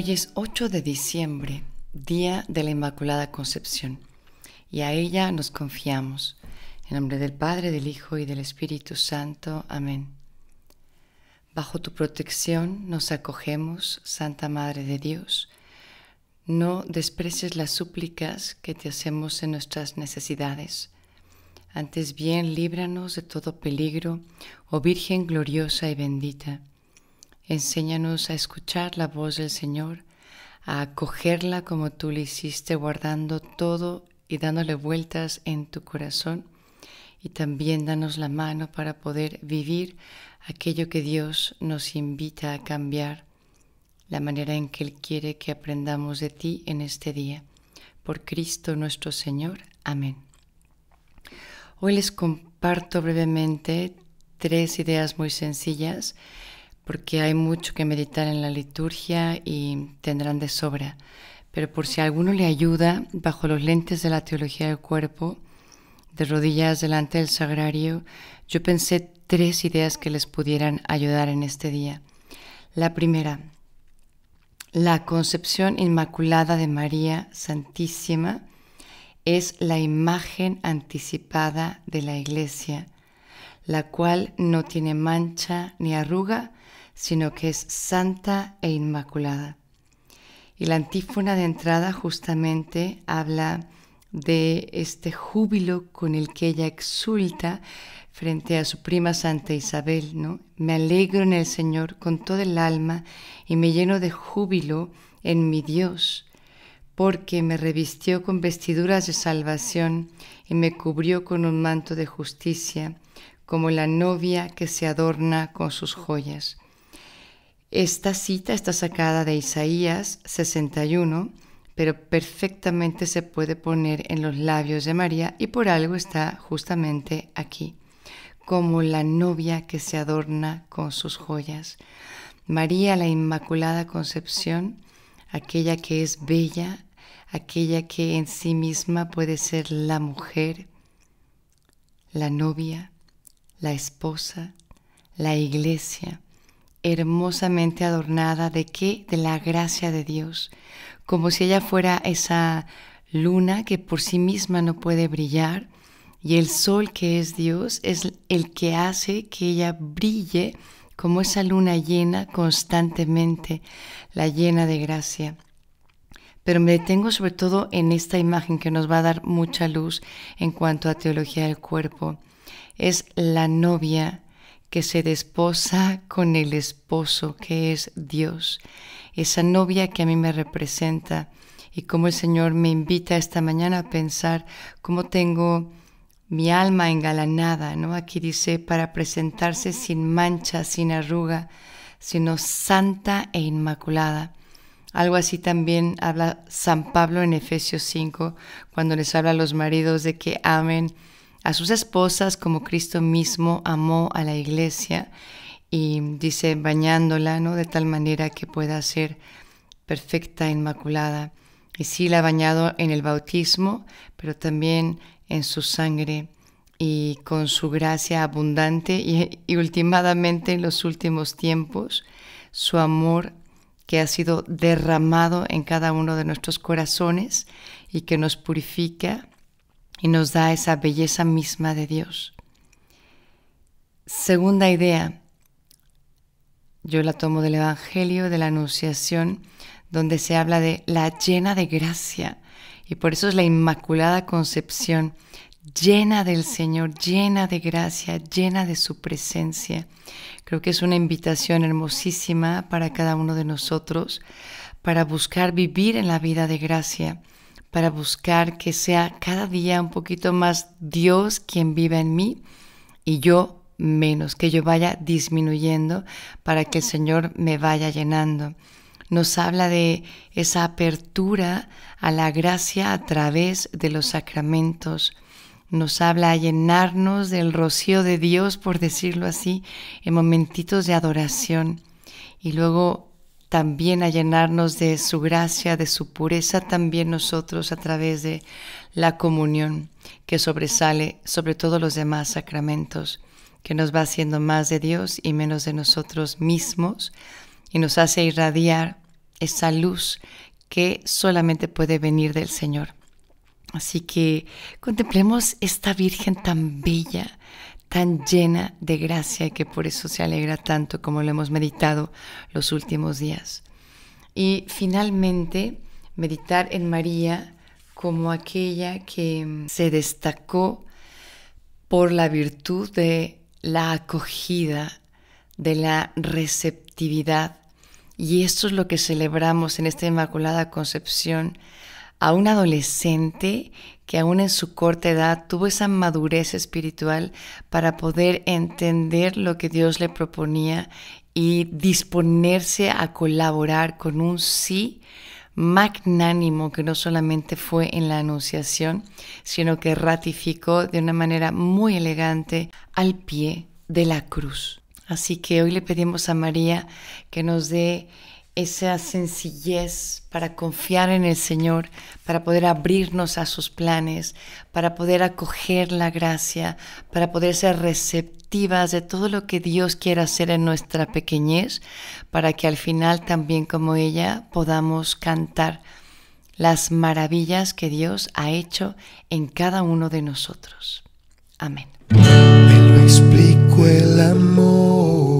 Hoy es 8 de diciembre, día de la Inmaculada Concepción, y a ella nos confiamos. En nombre del Padre, del Hijo y del Espíritu Santo. Amén. Bajo tu protección nos acogemos, Santa Madre de Dios. No desprecies las súplicas que te hacemos en nuestras necesidades. Antes bien, líbranos de todo peligro, oh Virgen gloriosa y bendita Enséñanos a escuchar la voz del Señor, a acogerla como tú le hiciste, guardando todo y dándole vueltas en tu corazón. Y también danos la mano para poder vivir aquello que Dios nos invita a cambiar, la manera en que Él quiere que aprendamos de ti en este día. Por Cristo nuestro Señor. Amén. Hoy les comparto brevemente tres ideas muy sencillas porque hay mucho que meditar en la liturgia y tendrán de sobra. Pero por si alguno le ayuda, bajo los lentes de la teología del cuerpo, de rodillas delante del sagrario, yo pensé tres ideas que les pudieran ayudar en este día. La primera, la concepción inmaculada de María Santísima es la imagen anticipada de la Iglesia, la cual no tiene mancha ni arruga, sino que es santa e inmaculada. Y la antífona de entrada justamente habla de este júbilo con el que ella exulta frente a su prima Santa Isabel, ¿no? Me alegro en el Señor con todo el alma y me lleno de júbilo en mi Dios, porque me revistió con vestiduras de salvación y me cubrió con un manto de justicia, como la novia que se adorna con sus joyas. Esta cita está sacada de Isaías 61, pero perfectamente se puede poner en los labios de María y por algo está justamente aquí, como la novia que se adorna con sus joyas. María la Inmaculada Concepción, aquella que es bella, aquella que en sí misma puede ser la mujer, la novia, la esposa, la iglesia hermosamente adornada de qué? De la gracia de Dios, como si ella fuera esa luna que por sí misma no puede brillar y el sol que es Dios es el que hace que ella brille como esa luna llena constantemente, la llena de gracia. Pero me detengo sobre todo en esta imagen que nos va a dar mucha luz en cuanto a teología del cuerpo. Es la novia que se desposa con el esposo que es Dios, esa novia que a mí me representa y cómo el Señor me invita esta mañana a pensar cómo tengo mi alma engalanada, ¿no? Aquí dice para presentarse sin mancha, sin arruga, sino santa e inmaculada. Algo así también habla San Pablo en Efesios 5, cuando les habla a los maridos de que amen a sus esposas como Cristo mismo amó a la iglesia y dice bañándola, ¿no? De tal manera que pueda ser perfecta, inmaculada. Y sí la ha bañado en el bautismo, pero también en su sangre y con su gracia abundante y, y últimamente en los últimos tiempos, su amor que ha sido derramado en cada uno de nuestros corazones y que nos purifica y nos da esa belleza misma de Dios. Segunda idea, yo la tomo del Evangelio de la Anunciación, donde se habla de la llena de gracia, y por eso es la Inmaculada Concepción, llena del Señor, llena de gracia, llena de su presencia. Creo que es una invitación hermosísima para cada uno de nosotros para buscar vivir en la vida de gracia para buscar que sea cada día un poquito más Dios quien viva en mí y yo menos, que yo vaya disminuyendo para que el Señor me vaya llenando. Nos habla de esa apertura a la gracia a través de los sacramentos. Nos habla a llenarnos del rocío de Dios, por decirlo así, en momentitos de adoración. Y luego también a llenarnos de su gracia, de su pureza, también nosotros a través de la comunión que sobresale sobre todos los demás sacramentos, que nos va haciendo más de Dios y menos de nosotros mismos y nos hace irradiar esa luz que solamente puede venir del Señor. Así que contemplemos esta Virgen tan bella, tan llena de gracia y que por eso se alegra tanto como lo hemos meditado los últimos días. Y finalmente, meditar en María como aquella que mm, se destacó por la virtud de la acogida, de la receptividad. Y esto es lo que celebramos en esta Inmaculada Concepción a un adolescente que aún en su corta edad tuvo esa madurez espiritual para poder entender lo que Dios le proponía y disponerse a colaborar con un sí magnánimo que no solamente fue en la anunciación, sino que ratificó de una manera muy elegante al pie de la cruz. Así que hoy le pedimos a María que nos dé esa sencillez para confiar en el Señor, para poder abrirnos a sus planes, para poder acoger la gracia, para poder ser receptivas de todo lo que Dios quiera hacer en nuestra pequeñez, para que al final también como ella podamos cantar las maravillas que Dios ha hecho en cada uno de nosotros. Amén. Me lo el amor.